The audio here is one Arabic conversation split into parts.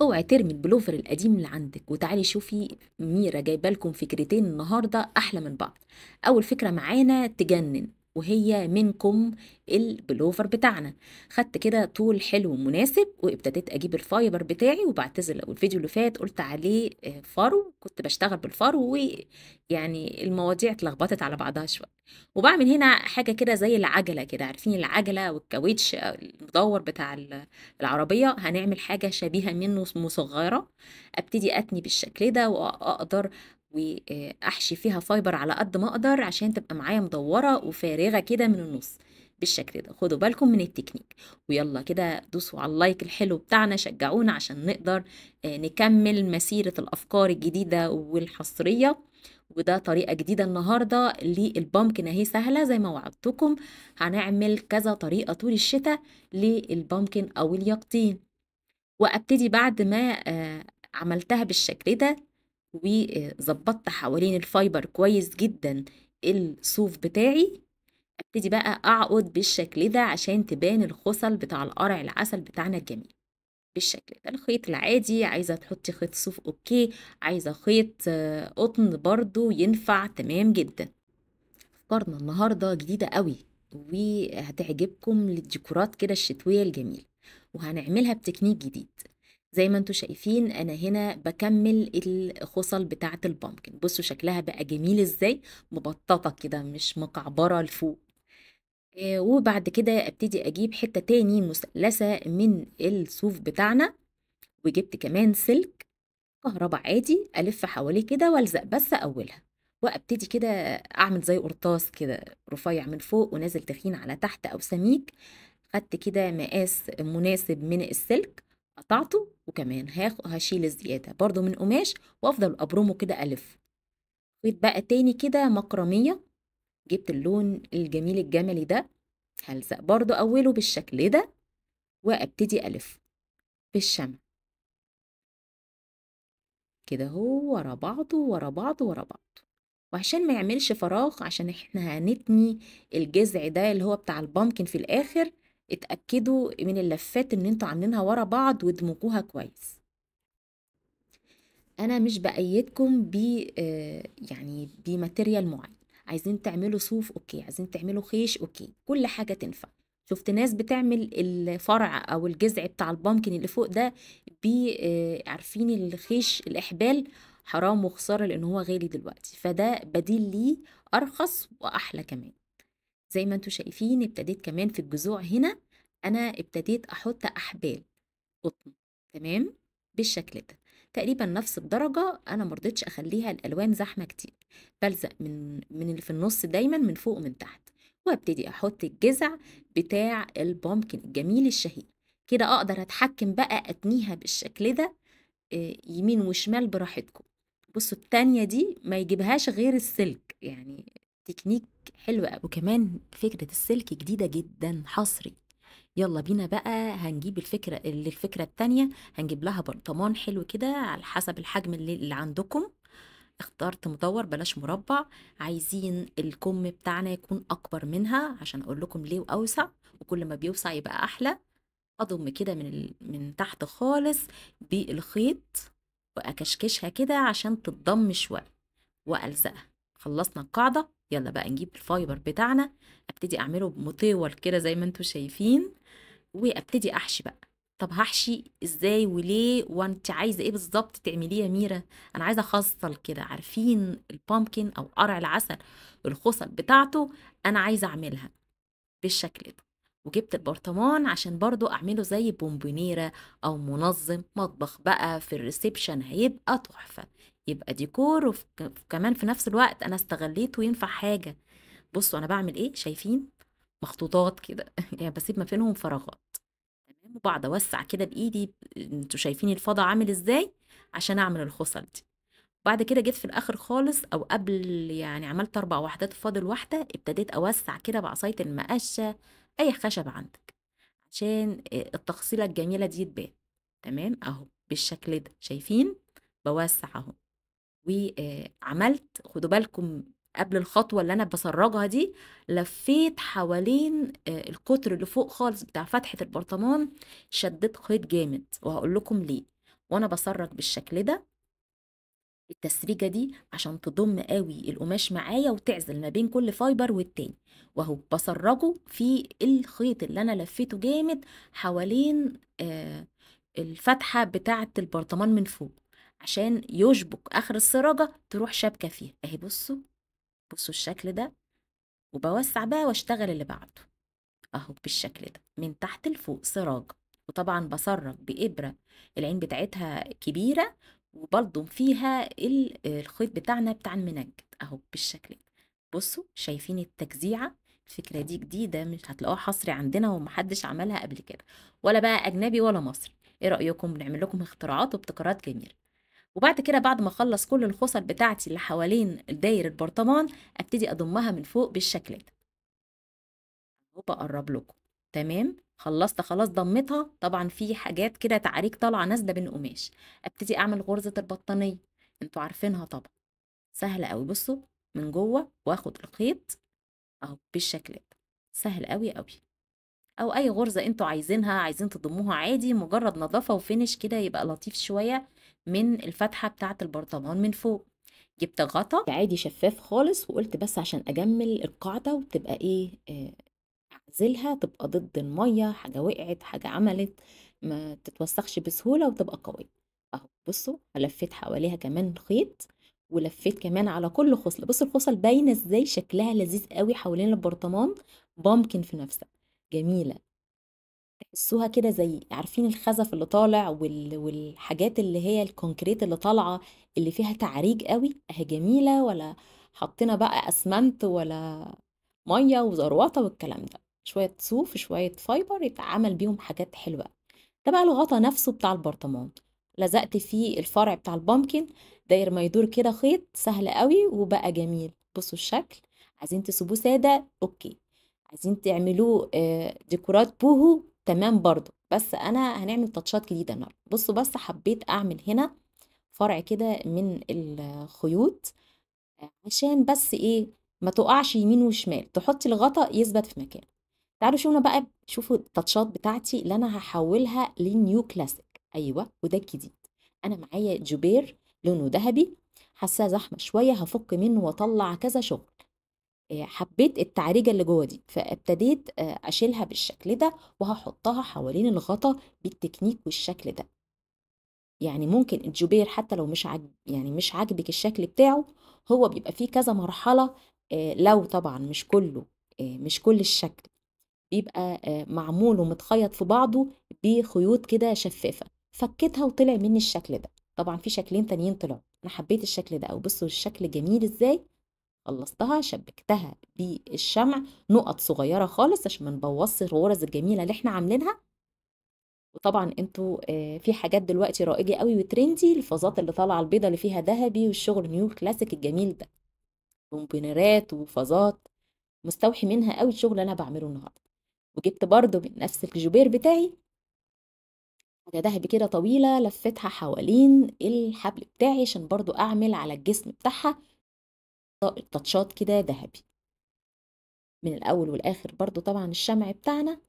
اوعي ترمي البلوفر القديم اللي عندك وتعالي شوفي ميرا جايبه لكم فكرتين النهارده احلى من بعض اول فكره معانا تجنن وهي منكم البلوفر بتاعنا خدت كده طول حلو مناسب وابتديت اجيب الفايبر بتاعي وبعتذر لو الفيديو اللي فات قلت عليه آه، فرو كنت بشتغل بالفرو ويعني المواضيع اتلخبطت على بعضها شويه وبعمل هنا حاجه كده زي العجله كده عارفين العجله والكاوتش آه، المدور بتاع العربيه هنعمل حاجه شبيهه منه مصغره ابتدي اتني بالشكل ده واقدر واحشي آه، فيها فايبر على قد ما اقدر عشان تبقى معايا مدوره وفارغه كده من النص بالشكل ده خدوا بالكم من التكنيك ويلا كده دوسوا على اللايك الحلو بتاعنا شجعونا عشان نقدر آه، نكمل مسيره الافكار الجديده والحصريه وده طريقه جديده النهارده للبامكن اهي سهله زي ما وعدتكم هنعمل كذا طريقه طول الشتاء للبامكن او اليقطين وابتدي بعد ما آه، عملتها بالشكل ده وظبطت حوالين الفايبر كويس جدا الصوف بتاعي ابتدي بقى اعقد بالشكل ده عشان تبان الخصل بتاع القرع العسل بتاعنا الجميل بالشكل ده الخيط العادي عايزه تحطي خيط صوف اوكي عايزه خيط آه، قطن برضو ينفع تمام جدا افكارنا النهارده جديده قوي وهتعجبكم للديكورات كده الشتويه الجميله وهنعملها بتكنيك جديد زي ما انتم شايفين انا هنا بكمل الخصل بتاعه البامكن بصوا شكلها بقى جميل ازاي مبططه كده مش مكعبره لفوق آه، وبعد كده ابتدي اجيب حته تاني مثلثه من الصوف بتاعنا وجبت كمان سلك كهرباء عادي الف حواليه كده والزق بس اولها وابتدي كده اعمل زي قرطاس كده رفيع من فوق ونازل تخين على تحت او سميك خدت كده مقاس مناسب من السلك قطعته وكمان هشيل الزيادة برضو من قماش وأفضل أبرمه كده ألف خيط بقى تاني كده مقرمية جبت اللون الجميل الجملي ده هلزق برضو أوله بالشكل ده وأبتدي ألف بالشمع كده هو ورا بعضه ورا بعضه ورا بعضه وعشان ما يعملش فراغ عشان احنا هنتني الجذع ده اللي هو بتاع البامكن في الآخر اتأكدوا من اللفات ان انتوا عاملينها ورا بعض وادمجوها كويس انا مش بأيدكم ب آه، يعني بماتيريال معين عايزين تعملوا صوف اوكي عايزين تعملوا خيش اوكي كل حاجة تنفع شفت ناس بتعمل الفرع او الجذع بتاع البامكن اللي فوق ده آه، عارفين الخيش الاحبال حرام وخساره لان هو غالي دلوقتي فده بديل ليه ارخص واحلى كمان زي ما انتم شايفين ابتديت كمان في الجذوع هنا انا ابتديت احط احبال قطن تمام بالشكل ده تقريبا نفس الدرجه انا مرضتش اخليها الالوان زحمه كتير بلزق من من اللي في النص دايما من فوق ومن تحت وابتدي احط الجزع بتاع البامكن الجميل الشهي كده اقدر اتحكم بقى اتنيها بالشكل ده آه، يمين وشمال براحتكم بصوا التانية دي ما يجيبهاش غير السلك يعني تكنيك حلو قوي وكمان فكره السلك جديده جدا حصري يلا بينا بقى هنجيب الفكره الفكرة التانية هنجيب لها برطمان حلو كده على حسب الحجم اللي, اللي عندكم اخترت مدور بلاش مربع عايزين الكم بتاعنا يكون اكبر منها عشان اقول لكم ليه واوسع وكل ما بيوسع يبقى احلى اضم كده من ال... من تحت خالص بالخيط واكشكشها كده عشان تتضم شويه والزقها خلصنا القاعده يلا بقى نجيب الفايبر بتاعنا ابتدي اعمله مطول كده زي ما انتم شايفين وابتدي احشي بقى طب هحشي ازاي وليه وانت عايزه ايه بالظبط تعمليه يا ميره انا عايزه اخصل كده عارفين البامكن او قرع العسل الخصل بتاعته انا عايزه اعملها بالشكل ده وجبت البرطمان عشان برضو اعمله زي بومبونيرة او منظم مطبخ بقى في الريسبشن هيبقى تحفة يبقى ديكور وكمان في نفس الوقت انا استغليته ينفع حاجه بصوا انا بعمل ايه شايفين مخطوطات كده يعني بسيب ما فينهم فراغات تمام وبقعد اوسع كده بايدي انتوا شايفين الفضاء عامل ازاي عشان اعمل الخصل دي بعد كده جيت في الاخر خالص او قبل يعني عملت اربع وحدات فاضل واحده ابتديت اوسع كده بعصايه المقشه اي خشب عندك عشان آه، التخصيله الجميله دي تبان تمام اهو بالشكل ده شايفين بوسع اهو وعملت خدوا بالكم قبل الخطوه اللي انا بسرجها دي لفيت حوالين آه، القطر اللي فوق خالص بتاع فتحه البرطمان شديت خيط جامد وهقول لكم ليه وانا بسرج بالشكل ده التسريجة دي عشان تضم قوي القماش معايا وتعزل ما بين كل فايبر والتاني وهو بسرجه في الخيط اللي انا لفيته جامد حوالين آه، الفتحة بتاعة البرطمان من فوق عشان يشبك اخر السراجه تروح شابكه فيها اهي بصوا بصوا الشكل ده وبوسع بقى واشتغل اللي بعده اهو بالشكل ده من تحت لفوق سراج وطبعا بسرج بابره العين بتاعتها كبيره وبلضم فيها الخيط بتاعنا بتاع المنجد اهو بالشكل ده بصوا شايفين التجزيعه الفكره دي جديده مش هتلاقوها حصري عندنا ومحدش عملها قبل كده ولا بقى اجنبي ولا مصري ايه رايكم بنعمل لكم اختراعات وابتكارات جميله وبعد كده بعد ما اخلص كل الخصل بتاعتي اللي حوالين داير البرطمان ابتدي اضمها من فوق بالشكل ده وبقرب لكم تمام خلصت خلاص ضمتها طبعا في حاجات كده تعريك طالعه نازله بين قماش ابتدي اعمل غرزه البطانيه انتوا عارفينها طبعا سهله قوي بصوا من جوه واخد الخيط اهو بالشكل ده سهل قوي قوي او اي غرزه انتوا عايزينها عايزين تضموها عادي مجرد نظافه وفينش كده يبقى لطيف شويه من الفتحة بتاعة البرطمان من فوق جبت غطا عادي شفاف خالص وقلت بس عشان أجمل القاعدة وتبقى إيه آه، أعزلها تبقى ضد المية حاجة وقعت حاجة عملت ما تتوسخش بسهولة وتبقى قوية أهو بصوا لفيت حواليها كمان خيط ولفيت كمان على كل خصلة بصوا الخصل باينة إزاي شكلها لذيذ قوي حوالين البرطمان بامكن في نفسها جميلة بصوها كده زي عارفين الخزف اللي طالع وال... والحاجات اللي هي الكونكريت اللي طالعه اللي فيها تعريج قوي اهي جميله ولا حطينا بقى اسمنت ولا ميه وزروطه والكلام ده شويه صوف شويه فايبر يتعمل بيهم حاجات حلوه ده بقى الغطا نفسه بتاع البرطمان لزقت فيه الفرع بتاع البامكن داير ما يدور كده خيط سهل قوي وبقى جميل بصوا الشكل عايزين تسيبوه ساده اوكي عايزين تعملوه آه، ديكورات بوهو تمام برضو بس انا هنعمل تاتشات جديده النهارده بصوا بس حبيت اعمل هنا فرع كده من الخيوط عشان بس ايه ما تقعش يمين وشمال تحطي الغطا يثبت في مكانه تعالوا شوفوا بقى شوفوا التاتشات بتاعتي اللي انا هحولها لنيو كلاسيك ايوه وده الجديد انا معايا جوبير لونه ذهبي حاساه زحمه شويه هفك منه واطلع كذا شغل آه، حبيت التعريجه اللي جوه دي فابتديت آه، اشيلها بالشكل ده وهحطها حوالين الغطا بالتكنيك والشكل ده يعني ممكن الجوبير حتى لو مش عجب يعني مش عاجبك الشكل بتاعه هو بيبقى فيه كذا مرحله آه، لو طبعا مش كله مش كل الشكل بيبقى معمول ومتخيط في بعضه بخيوط كده شفافه فكيتها وطلع مني الشكل ده طبعا في شكلين تانيين طلعوا انا حبيت الشكل ده او بصوا الشكل جميل ازاي خلصتها شبكتها بالشمع نقط صغيرة خالص عشان ما نبوظش الغرز الجميلة اللي احنا عاملينها وطبعا انتوا آه، في حاجات دلوقتي رائجة قوي وترندي الفازات اللي طالعة البيضة اللي فيها ذهبي والشغل نيو كلاسيك الجميل ده بومبونيرات وفازات مستوحي منها قوي الشغل اللي انا بعمله النهارده وجبت برضو من نفس الجوبير بتاعي حاجة دهبي كده طويلة لفتها حوالين الحبل بتاعي عشان برضو أعمل على الجسم بتاعها تاتشات كده ذهبي من الاول والاخر برضو طبعا الشمع بتاعنا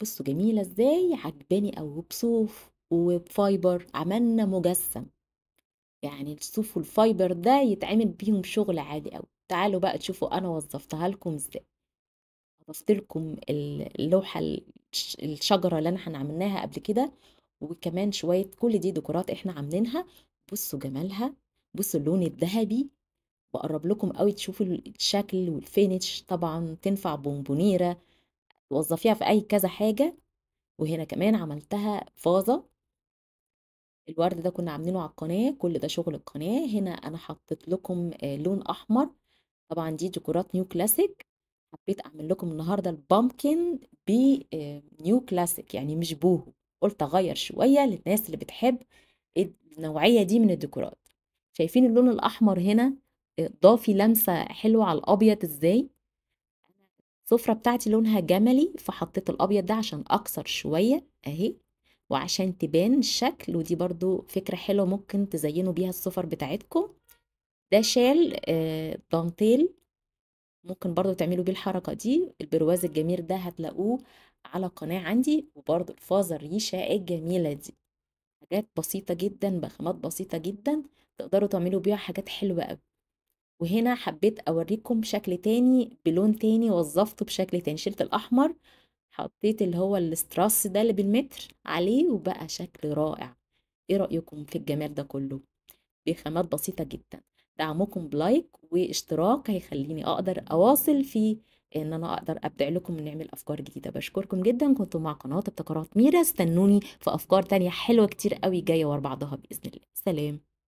بصوا جميله ازاي عجباني قوي بصوف وبفايبر عملنا مجسم يعني الصوف والفايبر ده يتعمل بيهم شغل عادي قوي تعالوا بقى تشوفوا انا وظفتها لكم ازاي وظفت لكم اللوحه الشجره اللي احنا عملناها قبل كده وكمان شويه كل دي ديكورات احنا عاملينها بصوا جمالها بصوا اللون الذهبي واقرب لكم قوي تشوفوا الشكل والفينش طبعا تنفع بونبونيرة توظفيها في أي كذا حاجة وهنا كمان عملتها فازة الورد ده كنا عاملينه على القناة كل ده شغل القناة هنا أنا حطيت لكم آه، لون أحمر طبعا دي ديكورات نيو كلاسيك حبيت أعمل لكم النهاردة البامكن بنيو آه، كلاسيك يعني مش بوهو قلت أغير شوية للناس اللي بتحب النوعية دي من الديكورات شايفين اللون الأحمر هنا ضافي لمسه حلوه على الابيض ازاي السفره بتاعتي لونها جملي فحطيت الابيض ده عشان اكسر شويه اهي وعشان تبان الشكل ودي برضو فكره حلوه ممكن تزينوا بيها السفر بتاعتكم ده شال آه، دانتيل ممكن برضو تعملوا بيه الحركه دي البرواز الجميل ده هتلاقوه على قناه عندي وبرضو الفازه الريشه الجميله دي حاجات بسيطه جدا بخامات بسيطه جدا تقدروا تعملوا بيها حاجات حلوه قوي وهنا حبيت اوريكم شكل تاني بلون تاني وظفته بشكل تاني شلت الاحمر حطيت اللي هو الاستراس ده اللي بالمتر عليه وبقى شكل رائع ايه رايكم في الجمال ده كله بخامات بسيطه جدا دعمكم بلايك واشتراك هيخليني اقدر اواصل في ان انا اقدر ابدع لكم ونعمل افكار جديده بشكركم جدا كنتوا مع قناه ابتكارات ميرا استنوني في افكار تانية حلوه كتير قوي جايه ورا بعضها باذن الله سلام